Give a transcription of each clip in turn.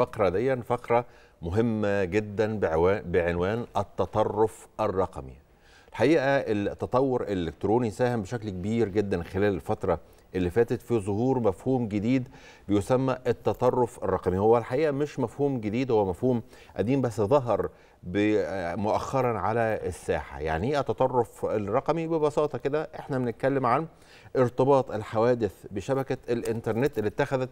الفقرة دي فقرة مهمة جدا بعنوان التطرف الرقمي الحقيقة التطور الإلكتروني ساهم بشكل كبير جدا خلال الفترة اللي فاتت في ظهور مفهوم جديد بيسمى التطرف الرقمي هو الحقيقة مش مفهوم جديد هو مفهوم قديم بس ظهر مؤخرا على الساحة يعني إيه التطرف الرقمي ببساطة كده إحنا بنتكلم عن ارتباط الحوادث بشبكة الإنترنت اللي اتخذت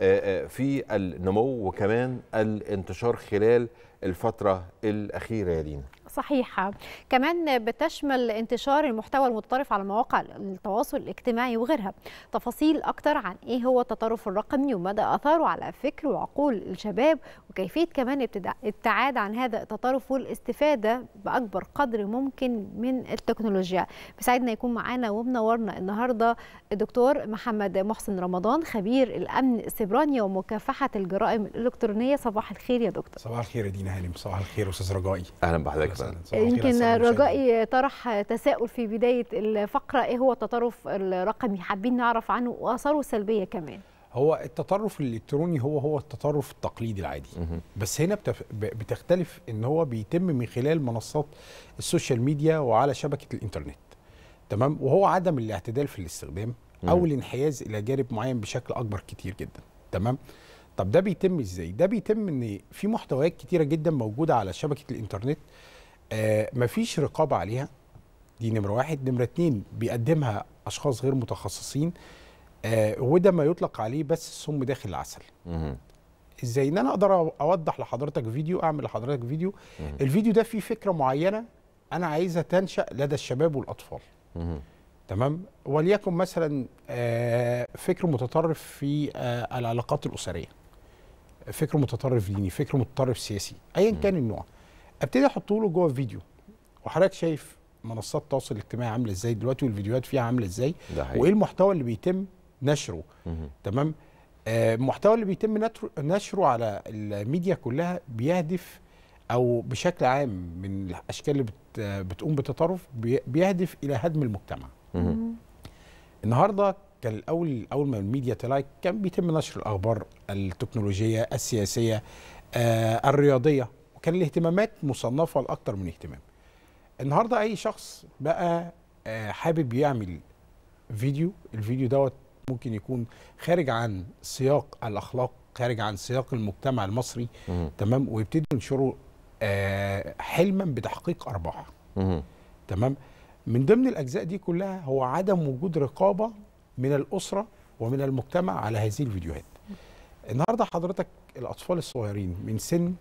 آه، آه، في النمو وكمان الانتشار خلال الفترة الأخيرة يا دينا صحيحة كمان بتشمل انتشار المحتوى المتطرف على مواقع التواصل الاجتماعي وغيرها تفاصيل أكتر عن إيه هو التطرف الرقمي ومدى أثاره على فكر وعقول الشباب وكيفية كمان ابتعاد عن هذا التطرف والاستفادة بأكبر قدر ممكن من التكنولوجيا بسعدنا يكون معانا ومنورنا النهاردة الدكتور محمد محسن رمضان خبير الأمن السبراني ومكافحة الجرائم الإلكترونية صباح الخير يا دكتور صباح الخير يا دينا هانم صباح الخير أستاذ رجائي أهلا بحضرتك يمكن رجائي طرح تساؤل في بدايه الفقره ايه هو التطرف الرقمي حابين نعرف عنه واثاره السلبيه كمان هو التطرف الالكتروني هو هو التطرف التقليدي العادي بس هنا بتف... بتختلف ان هو بيتم من خلال منصات السوشيال ميديا وعلى شبكه الانترنت تمام وهو عدم الاعتدال في الاستخدام او الانحياز الى جانب معين بشكل اكبر كتير جدا تمام طب ده بيتم ازاي ده بيتم ان في محتويات كتيره جدا موجوده على شبكه الانترنت آه مفيش رقابه عليها دي نمره واحد نمره اتنين بيقدمها اشخاص غير متخصصين آه وده ما يطلق عليه بس السم داخل العسل ازاي ان انا اقدر اوضح لحضرتك فيديو اعمل لحضرتك فيديو مم. الفيديو ده فيه فكره معينه انا عايزها تنشا لدى الشباب والاطفال مم. تمام وليكن مثلا آه فكر متطرف في آه العلاقات الاسريه فكر متطرف ديني فكر متطرف سياسي ايا كان النوع ابتدي احط له جوه فيديو وحضرتك شايف منصات التواصل الاجتماعي عامله ازاي دلوقتي والفيديوهات فيها عامله ازاي وايه المحتوى اللي بيتم نشره مم. تمام آه المحتوى اللي بيتم نشره على الميديا كلها بيهدف او بشكل عام من الاشكال اللي بتقوم بتطرف بيهدف الى هدم المجتمع مم. النهارده كان الاول اول ما الميديا طلعت كان بيتم نشر الاخبار التكنولوجيه السياسيه آه الرياضيه كان الاهتمامات مصنفه لاكتر من اهتمام النهارده اي شخص بقى آه، حابب يعمل فيديو الفيديو دوت ممكن يكون خارج عن سياق الاخلاق خارج عن سياق المجتمع المصري مم. تمام ويبتدي ينشره آه، حلما بتحقيق ارباح تمام من ضمن الاجزاء دي كلها هو عدم وجود رقابه من الاسره ومن المجتمع على هذه الفيديوهات النهارده حضرتك الاطفال الصغيرين من سن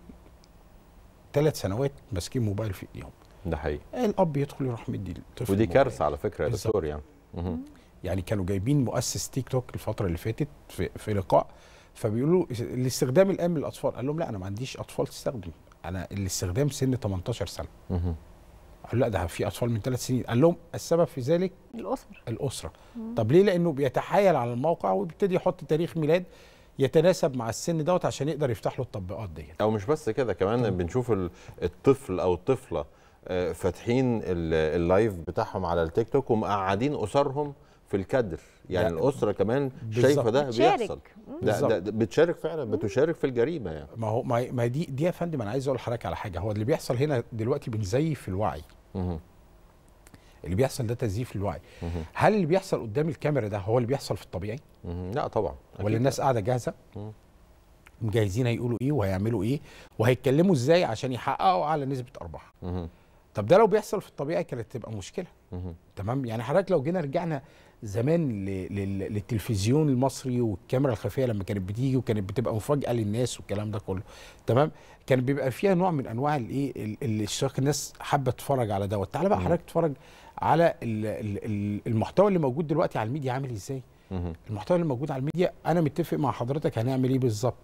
ثلاث سنوات ماسكين موبايل في ايديهم ده حقيقي الاب يدخل يروح مدي الطفل ودي كارثه على فكره يا دكتور يعني يعني كانوا جايبين مؤسس تيك توك الفتره اللي فاتت في, في لقاء فبيقولوا الاستخدام الان للاطفال قال لهم لا انا ما عنديش اطفال تستخدم انا الاستخدام سن 18 سنه قال لا ده في اطفال من ثلاث سنين قال لهم السبب في ذلك الاسره الاسره مم. طب ليه لانه بيتحايل على الموقع وبيبتدي يحط تاريخ ميلاد يتناسب مع السن دوت عشان يقدر يفتح له التطبيقات دي او مش بس كده كمان طبعا. بنشوف الطفل او الطفله آه، فاتحين اللايف بتاعهم على التيك توك ومقعدين اسرهم في الكادر يعني لا. الاسره كمان بالزبط. شايفه ده بيحصل ده, ده بتشارك فعلا بتشارك في الجريمه يعني ما هو ما دي دي يا فندم انا عايز اقول لحضرتك على حاجه هو اللي بيحصل هنا دلوقتي بنزيف الوعي مه. اللي بيحصل ده تزييف للوعي هل اللي بيحصل قدام الكاميرا ده هو اللي بيحصل في الطبيعي لا طبعا ولا الناس قاعده جاهزه مجهزين هيقولوا ايه وهيعملوا ايه وهيتكلموا ازاي عشان يحققوا اعلى نسبه ارباح طب ده لو بيحصل في الطبيعي كانت تبقى مشكله تمام يعني حضرتك لو جينا رجعنا زمان للتلفزيون المصري والكاميرا الخفيه لما كانت بتيجي وكانت بتبقى مفاجاه للناس والكلام ده كله تمام كان بيبقى فيها نوع من انواع الايه الاشتراك الناس حابه تتفرج على دوت تعالى بقى حضرتك تتفرج على المحتوى اللي موجود دلوقتي على الميديا عامل ازاي المحتوى اللي موجود على الميديا انا متفق مع حضرتك هنعمل ايه بالظبط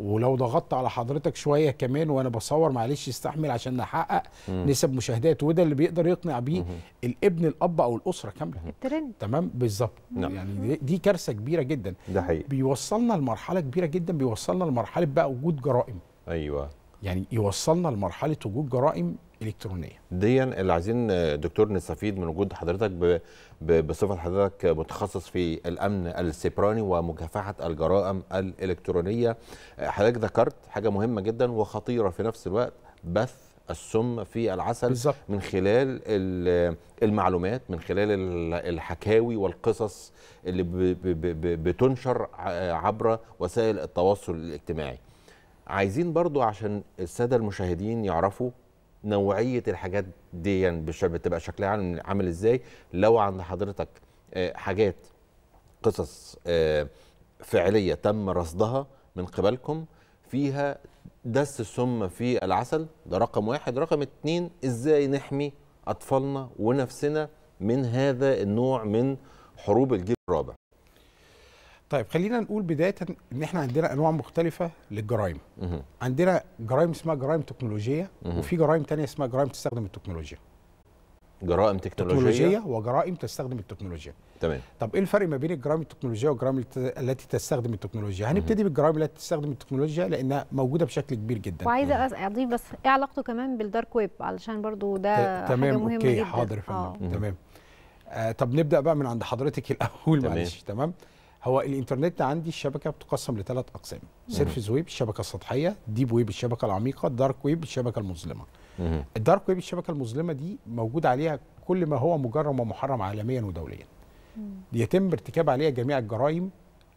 ولو ضغطت على حضرتك شويه كمان وانا بصور معلش استحمل عشان نحقق نسب مشاهدات وده اللي بيقدر يقنع بيه الابن الاب او الاسره كامله الترند تمام بالظبط نعم. يعني دي كارثه كبيره جدا ده حقيقي بيوصلنا لمرحله كبيره جدا بيوصلنا لمرحله بقى وجود جرائم ايوه يعني يوصلنا لمرحله وجود جرائم الكترونيه ديا اللي عايزين دكتور نستفيد من وجود حضرتك بصفه حضرتك متخصص في الامن السيبراني ومكافحه الجرائم الالكترونيه حضرتك ذكرت حاجه مهمه جدا وخطيره في نفس الوقت بث السم في العسل بالزبط. من خلال المعلومات من خلال الحكاوي والقصص اللي بتنشر عبر وسائل التواصل الاجتماعي عايزين برضو عشان السادة المشاهدين يعرفوا نوعيه الحاجات دي بتبقى شكلها عامل, ازاي لو عند حضرتك آه، حاجات قصص آه، فعليه تم رصدها من قبلكم فيها دس السم في العسل ده رقم واحد رقم اتنين ازاي نحمي اطفالنا ونفسنا من هذا النوع من حروب الجيل طيب خلينا نقول بدايه ان احنا عندنا انواع مختلفه للجرائم عندنا جرائم اسمها جرائم تكنولوجيه وفي جرائم تانية اسمها جرائم تستخدم التكنولوجيا جرائم تكنولوجيه تكنولوجيه وجرائم تستخدم التكنولوجيا تمام طب ايه الفرق ما بين الجرائم التكنولوجيه والجرائم التي تستخدم التكنولوجيا هنبتدي بالجرائم التي تستخدم التكنولوجيا لانها موجوده بشكل كبير جدا وعايزه اضيف بس ايه علاقته كمان بالدارك ويب علشان برضو ده تمام حاجه مهمه أوكي جدا حاضر فهم. آه. تمام آه طب نبدا بقى من عند حضرتك الاول معلش تمام, معلش. تمام. هو الانترنت عندي الشبكه بتقسم لثلاث اقسام سيرفيس ويب الشبكه السطحيه ديب ويب الشبكه العميقه دارك ويب الشبكه المظلمه الدارك ويب الشبكه المظلمه دي موجود عليها كل ما هو مجرم ومحرم عالميا ودوليا يتم ارتكاب عليها جميع الجرائم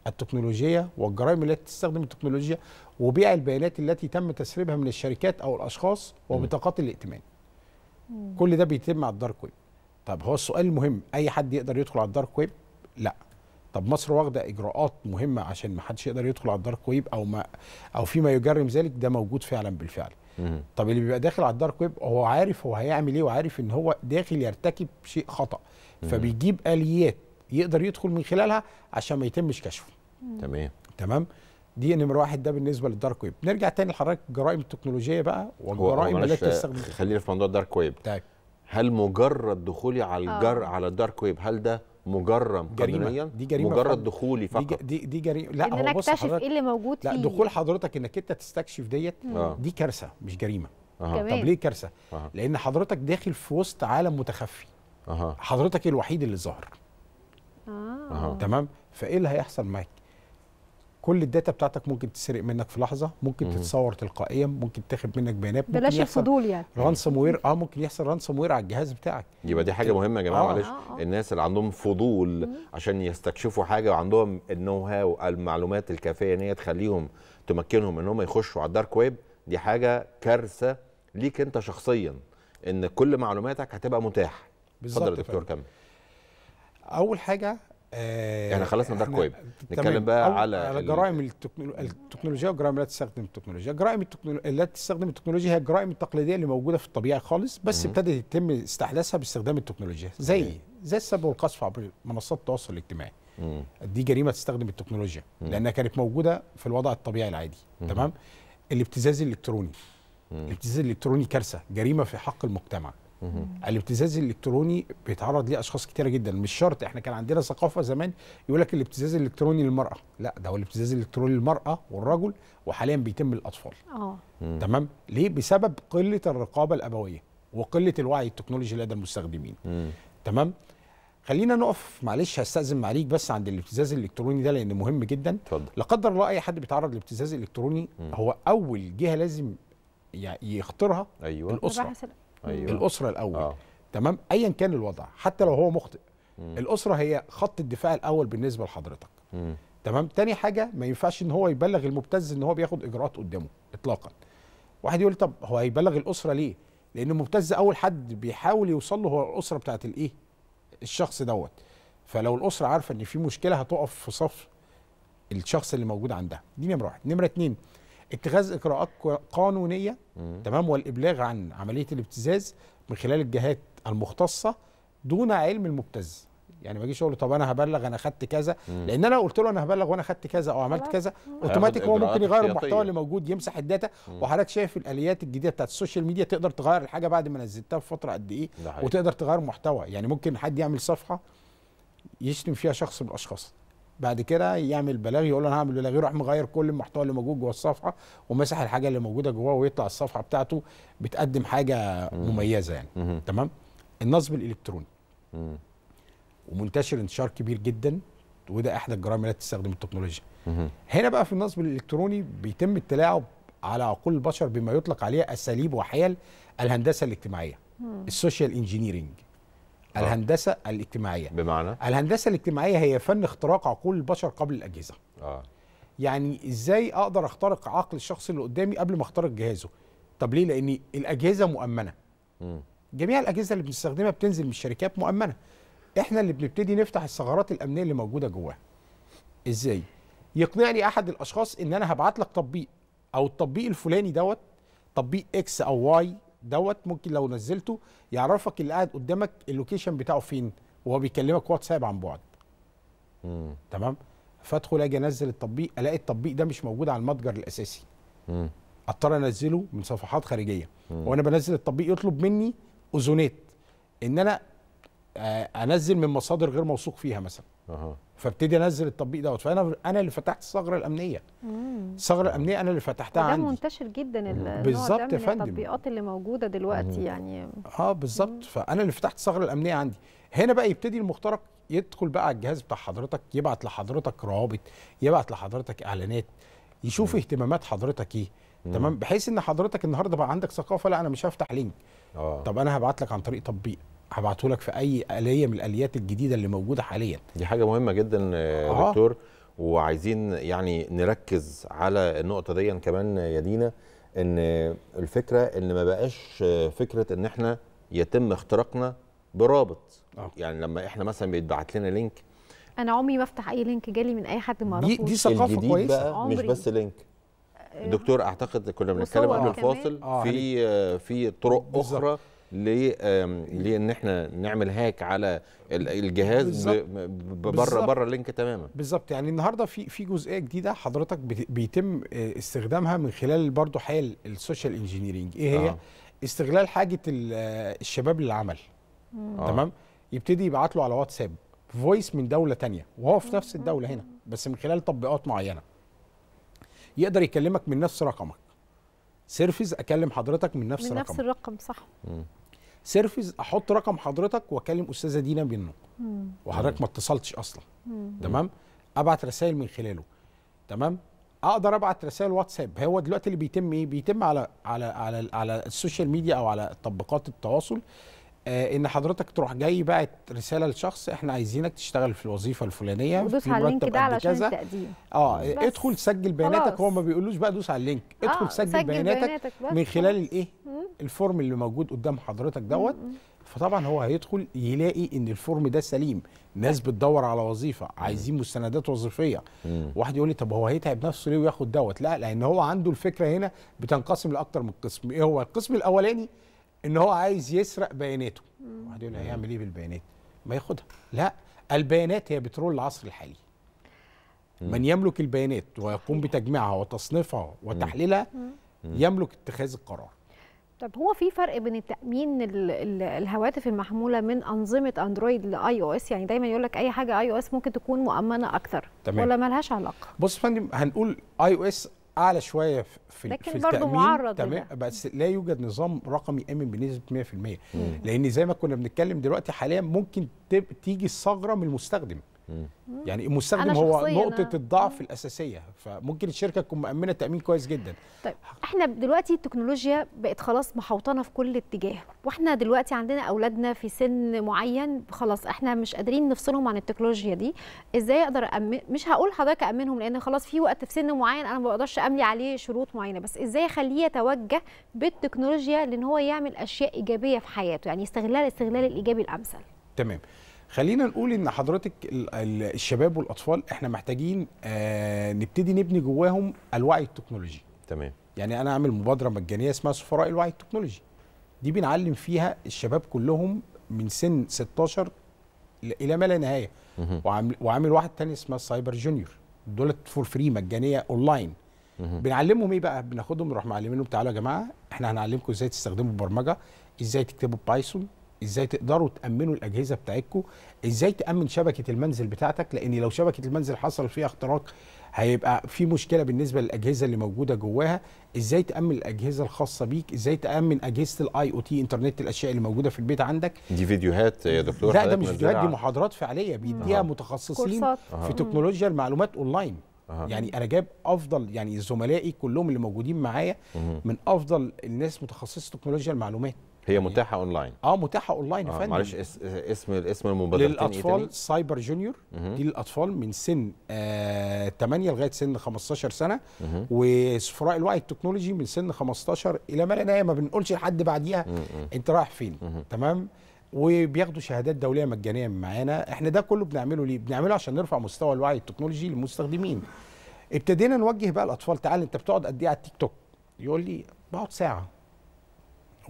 التكنولوجيه والجرائم التي تستخدم التكنولوجيا وبيع البيانات التي تم تسريبها من الشركات او الاشخاص وبطاقات الائتمان كل ده بيتم على الدارك ويب طب هو السؤال المهم اي حد يقدر يدخل على الدارك ويب لا طب مصر واخده اجراءات مهمه عشان ما حدش يقدر يدخل على الدارك ويب او ما او فيما يجرم ذلك ده موجود فعلا بالفعل طب اللي بيبقى داخل على الدارك ويب هو عارف هو هيعمل ايه وعارف ان هو داخل يرتكب شيء خطا فبيجيب اليات يقدر يدخل من خلالها عشان ما يتمش كشفه تمام تمام دي نمرة واحد ده بالنسبة للدارك ويب نرجع تاني لحضرتك الجرائم التكنولوجية بقى والجرائم اللي تستخدم خلينا في موضوع الدارك ويب طيب هل مجرد دخولي على الجر آه. على الدارك ويب هل ده مجرم جريمة قانونيا دي جريمة مجرد دخولي فقط دي دي دي جريمه لا هو بص اكتشف ايه اللي موجود فيه لا دخول حضرتك انك انت تستكشف ديت آه. دي كارثه مش جريمه أه. طب ليه كارثه أه. لان حضرتك داخل في وسط عالم متخفي أه. حضرتك الوحيد اللي ظهر أه. تمام فايه اللي هيحصل معاك كل الداتا بتاعتك ممكن تسرق منك في لحظه ممكن مم. تتصور تلقائيا ممكن تاخد منك بيانات بلاش الفضول يعني رانسوم وير اه ممكن يحصل رانسوم وير على الجهاز بتاعك يبقى دي حاجه مهمه يا جماعه آه. معلش آه،, آه. الناس اللي عندهم فضول مم. عشان يستكشفوا حاجه وعندهم النو هاو المعلومات الكافيه ان هي تخليهم تمكنهم ان هم يخشوا على الدارك ويب دي حاجه كارثه ليك انت شخصيا ان كل معلوماتك هتبقى متاح بالظبط يا دكتور كمل اول حاجه آه يعني خلصنا ده ويب نتكلم بقى على على جرائم التكنولوجيا والجرائم لا تستخدم التكنولوجيا جرائم التكنولوجيا التي تستخدم التكنولوجيا هي الجرائم التقليديه اللي موجوده في الطبيعه خالص بس ابتدت يتم استحداثها باستخدام التكنولوجيا زي مم. زي السب والقصف عبر منصات التواصل الاجتماعي مم. دي جريمه تستخدم التكنولوجيا مم. لانها كانت موجوده في الوضع الطبيعي العادي تمام الابتزاز الالكتروني الابتزاز الالكتروني كارثه جريمه في حق المجتمع الابتزاز الالكتروني بيتعرض ليه اشخاص كتيره جدا مش شرط احنا كان عندنا ثقافه زمان يقول لك الابتزاز الالكتروني للمراه لا ده هو الابتزاز الالكتروني للمراه والرجل وحاليا بيتم للاطفال اه تمام ليه بسبب قله الرقابه الابويه وقله الوعي التكنولوجي لدى المستخدمين تمام خلينا نقف معلش هستأذن معاليك بس عند الابتزاز الالكتروني ده لان مهم جدا لا قدر الله اي حد بيتعرض لابتزاز الالكتروني مم. هو اول جهه لازم يخطرها أيوة. الاسره أيوة. الاسره الاول آه. تمام ايا كان الوضع حتى لو هو مخطئ مم. الاسره هي خط الدفاع الاول بالنسبه لحضرتك مم. تمام تاني حاجه ما ينفعش ان هو يبلغ المبتز ان هو بياخد اجراءات قدامه اطلاقا واحد يقول طب هو هيبلغ الاسره ليه لان المبتز اول حد بيحاول يوصل له هو الاسره بتاعه الايه الشخص دوت فلو الاسره عارفه ان في مشكله هتقف في صف الشخص اللي موجود عندها دي نمره واحد نمره اتنين اتخاذ اجراءات قانونيه تمام والابلاغ عن عمليه الابتزاز من خلال الجهات المختصه دون علم المبتز يعني ما اجيش اقول طب انا هبلغ انا خدت كذا مم. لان انا قلت له انا هبلغ وانا خدت كذا او عملت كذا اوتوماتيك هو ممكن يغير المحتوى اللي موجود يمسح الداتا وحضرتك شايف الاليات الجديده بتاعت السوشيال ميديا تقدر تغير الحاجه بعد ما نزلتها في فتره قد ايه وتقدر تغير محتوى يعني ممكن حد يعمل صفحه يشتم فيها شخص من الاشخاص بعد كده يعمل بلاغ يقول انا هعمل بلاغ يروح مغير كل المحتوى اللي موجود جوه الصفحه ومسح الحاجه اللي موجوده جواه ويطلع الصفحه بتاعته بتقدم حاجه مميزه يعني تمام النصب الالكتروني ومنتشر انتشار كبير جدا وده احدى الجرائم اللي تستخدم التكنولوجيا هنا بقى في النصب الالكتروني بيتم التلاعب على عقول البشر بما يطلق عليه اساليب وحيل الهندسه الاجتماعيه السوشيال انجينيرنج الهندسه الاجتماعيه بمعنى الهندسه الاجتماعيه هي فن اختراق عقول البشر قبل الاجهزه اه يعني ازاي اقدر اخترق عقل الشخص اللي قدامي قبل ما اخترق جهازه طب ليه لان الاجهزه مؤمنه م. جميع الاجهزه اللي بنستخدمها بتنزل من الشركات مؤمنه احنا اللي بنبتدي نفتح الثغرات الامنيه اللي موجوده جواها ازاي يقنعني احد الاشخاص ان انا هبعت لك تطبيق او التطبيق الفلاني دوت تطبيق اكس او واي دوت ممكن لو نزلته يعرفك اللي قاعد قدامك اللوكيشن بتاعه فين وهو بيكلمك واتساب عن بعد مم. تمام فادخل اجي انزل التطبيق الاقي التطبيق ده مش موجود على المتجر الاساسي مم. اضطر انزله من صفحات خارجيه مم. وانا بنزل التطبيق يطلب مني اذونات ان انا آه، انزل من مصادر غير موثوق فيها مثلا فابتدي انزل التطبيق دوت فانا انا اللي فتحت الثغره الامنيه الثغره الامنيه انا اللي فتحتها عندي منتشر جدا بالظبط يا فندم التطبيقات اللي موجوده دلوقتي يعني اه بالظبط فانا اللي فتحت الثغره الامنيه عندي هنا بقى يبتدي المخترق يدخل بقى على الجهاز بتاع حضرتك يبعت لحضرتك روابط يبعت لحضرتك اعلانات يشوف مم. اهتمامات حضرتك ايه تمام بحيث ان حضرتك النهارده بقى عندك ثقافه لا انا مش هفتح لينك أوه. طب انا هبعت لك عن طريق تطبيق هبعته لك في اي اليه من الاليات الجديده اللي موجوده حاليا دي حاجه مهمه جدا يا آه،, آه. دكتور وعايزين يعني نركز على النقطه دي كمان يا دينا ان الفكره ان ما بقاش آه، فكره ان احنا يتم اختراقنا برابط آه. يعني لما احنا مثلا بيتبعت لنا لينك انا عمري ما افتح اي لينك جالي من اي حد ما اعرفوش دي, دي ثقافه كويسه بقى مش بس لينك آه. دكتور اعتقد كنا بنتكلم قبل الفاصل آه. في يعني في طرق اخرى لان احنا نعمل هاك على الجهاز بره بره اللينك تماما بالظبط يعني النهارده في في جزئيه جديده حضرتك بيتم آه، استخدامها من خلال برضو حال السوشيال انجينيرنج ايه هي آه. استغلال حاجه آه، الشباب للعمل آه. تمام يبتدي يبعت له على واتساب فويس من دوله تانية وهو في نفس الدوله هنا بس من خلال تطبيقات معينه يقدر يكلمك من نفس رقمك سيرفيس اكلم حضرتك من نفس من الرقم من نفس الرقم صح سيرفيس احط رقم حضرتك واكلم استاذه دينا بينه وحضرتك ما اتصلتش اصلا تمام ابعت رسائل من خلاله تمام اقدر ابعت رسائل واتساب هو دلوقتي اللي بيتم ايه بيتم على على على على السوشيال ميديا او على تطبيقات التواصل آه، ان حضرتك تروح جاي بعت رساله لشخص احنا عايزينك تشتغل في الوظيفه الفلانيه ودوس على اللينك ده علشان كذا. التقديم اه ادخل سجل بياناتك هو ما بيقولوش بقى دوس على اللينك آه، ادخل آه سجل, سجل بياناتك, بياناتك من خلال الايه الفورم اللي موجود قدام حضرتك دوت فطبعا هو هيدخل يلاقي ان الفورم ده سليم ناس بتدور على وظيفه عايزين مستندات وظيفيه واحد يقول لي طب هو هيتعب نفسه ليه وياخد دوت لا لان هو عنده الفكره هنا بتنقسم لاكتر من قسم ايه هو القسم الاولاني ان هو عايز يسرق بياناته واحد يقول هيعمل ايه بالبيانات ما ياخدها لا البيانات هي بترول العصر الحالي من يملك البيانات ويقوم بتجميعها وتصنيفها وتحليلها يملك اتخاذ القرار طب هو في فرق بين تامين الهواتف المحموله من انظمه اندرويد لاي او اس يعني دايما يقول لك اي حاجه اي او اس ممكن تكون مؤمنه اكثر تمام. ولا ملهاش علاقه بص يا فندم هنقول اي او اس اعلى شويه في لكن في برضه معرض تمام بس لا يوجد نظام رقمي امن بنسبه 100% لان زي ما كنا بنتكلم دلوقتي حاليا ممكن تيجي الثغره من المستخدم يعني المستخدم هو نقطه أنا... آه. الضعف الاساسيه فممكن الشركه تكون مامنه تامين كويس جدا طيب احنا دلوقتي التكنولوجيا بقت خلاص محوطنه في كل اتجاه واحنا دلوقتي عندنا اولادنا في سن معين خلاص احنا مش قادرين نفصلهم عن التكنولوجيا دي ازاي اقدر أمن... مش هقول حضرتك امنهم لان خلاص في وقت في سن معين انا ما بقدرش املي عليه شروط معينه بس ازاي اخليه يتوجه بالتكنولوجيا لان هو يعمل اشياء ايجابيه في حياته يعني يستغلها الاستغلال الايجابي الامثل تمام خلينا نقول ان حضرتك الشباب والاطفال احنا محتاجين آه، نبتدي نبني جواهم الوعي التكنولوجي تمام يعني انا اعمل مبادره مجانيه اسمها سفراء الوعي التكنولوجي دي بنعلم فيها الشباب كلهم من سن 16 الى ما لا نهايه وعامل, وعامل واحد تاني اسمها سايبر جونيور دولت فور فري مجانيه اونلاين بنعلمهم ايه بقى بناخدهم نروح معلمينهم تعالوا يا جماعه احنا هنعلمكم ازاي تستخدموا البرمجه ازاي تكتبوا بايثون ازاي تقدروا تامنوا الاجهزه بتاعتكم ازاي تامن شبكه المنزل بتاعتك لان لو شبكه المنزل حصل فيها اختراق هيبقى في مشكله بالنسبه للاجهزه اللي موجوده جواها ازاي تامن الاجهزه الخاصه بيك ازاي تامن اجهزه الاي او تي انترنت الاشياء اللي موجوده في البيت عندك دي فيديوهات يا دكتور لا ده مش فيديوهات دي محاضرات فعليه بيديها متخصصين أه. في تكنولوجيا المعلومات اونلاين يعني انا جايب افضل يعني زملائي كلهم اللي موجودين معايا من افضل الناس متخصصه تكنولوجيا المعلومات هي يعني متاحه اونلاين اه متاحه اونلاين يا آه فندم معلش اسم اسم المبادره للاطفال إيه سايبر جونيور دي للاطفال من سن آه 8 لغايه سن 15 سنه وصفراء الوعي التكنولوجي من سن 15 الى ما لا نهايه ما بنقولش لحد بعديها انت رايح فين تمام وبياخدوا شهادات دوليه مجانيه من معانا احنا ده كله بنعمله ليه بنعمله عشان نرفع مستوى الوعي التكنولوجي للمستخدمين ابتدينا نوجه بقى الاطفال تعال انت بتقعد قد ايه على التيك توك يقول لي بقعد ساعه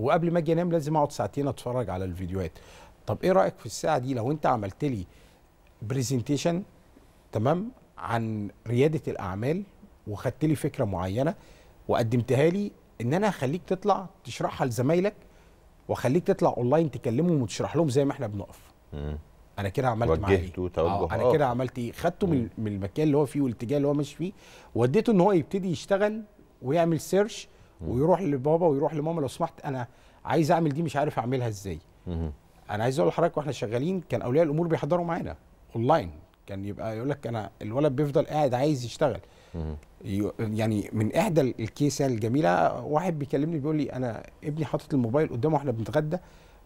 وقبل ما اجي انام لازم اقعد ساعتين اتفرج على الفيديوهات طب ايه رايك في الساعه دي لو انت عملت لي برزنتيشن تمام عن رياده الاعمال وخدت لي فكره معينه وقدمتها لي ان انا هخليك تطلع تشرحها لزمايلك واخليك تطلع اونلاين تكلمهم وتشرح لهم زي ما احنا بنقف انا كده عملت معاه ايه آه انا كده آه. عملت ايه خدته من المكان اللي هو فيه والاتجاه اللي هو ماشي فيه وديته ان هو يبتدي يشتغل ويعمل سيرش ويروح لبابا ويروح لماما لو سمحت انا عايز اعمل دي مش عارف اعملها ازاي انا عايز اقول لحضرتك واحنا شغالين كان اولياء الامور بيحضروا معانا اونلاين كان يبقى يقول لك انا الولد بيفضل قاعد عايز يشتغل يعني من احدى الكيسه الجميله واحد بيكلمني بيقول لي انا ابني حاطط الموبايل قدامه واحنا بنتغدى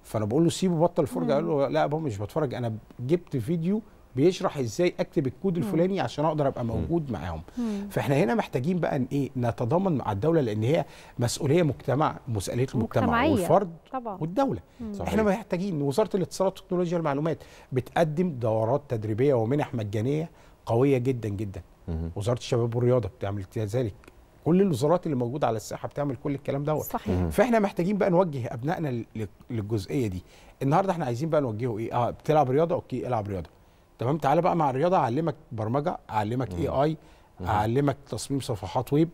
فانا بقول له سيبه بطل فرجه قال له لا يا بابا مش بتفرج انا جبت فيديو بيشرح ازاي اكتب الكود الفلاني عشان اقدر ابقى موجود معاهم فاحنا هنا محتاجين بقى ان ايه نتضامن مع الدوله لان هي مسؤوليه مجتمع مسؤوليه المجتمع والفرد طبعا. والدوله صحيح. احنا محتاجين وزاره الاتصالات والتكنولوجيا والمعلومات بتقدم دورات تدريبيه ومنح مجانيه قويه جدا جدا وزاره الشباب والرياضه بتعمل كذلك كل الوزارات اللي موجوده على الساحه بتعمل كل الكلام دوت صحيح فاحنا محتاجين بقى نوجه ابنائنا للجزئيه دي النهارده احنا عايزين بقى نوجهه ايه اه بتلعب رياضه اوكي العب رياضه تمام تعالى بقى مع الرياضه اعلمك برمجه اعلمك اي اي اعلمك تصميم صفحات ويب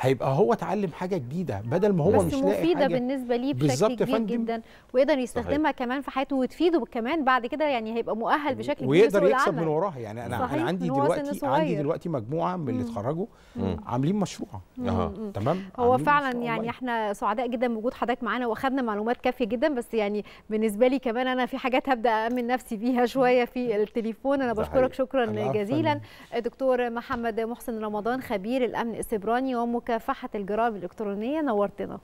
هيبقى هو اتعلم حاجه جديده بدل ما هو بس مش لاقي حاجه مفيده بالنسبه ليه بشكل كبير جدا ويقدر يستخدمها صحيح. كمان في حياته وتفيده كمان بعد كده يعني هيبقى مؤهل بشكل كبير ويقدر يكسب من وراها يعني انا صحيح. انا عندي دلوقتي عندي دلوقتي مجموعه من اللي اتخرجوا عاملين مشروع تمام هو فعلا يعني احنا سعداء جدا بوجود حضرتك معانا واخدنا معلومات كافيه جدا بس يعني بالنسبه لي كمان انا في حاجات هبدا امن نفسي بيها شويه في التليفون انا بشكرك شكرا جزيلا دكتور محمد محسن رمضان خبير الامن السبراني ومك مكافحه الجرائم الالكترونيه نورتنا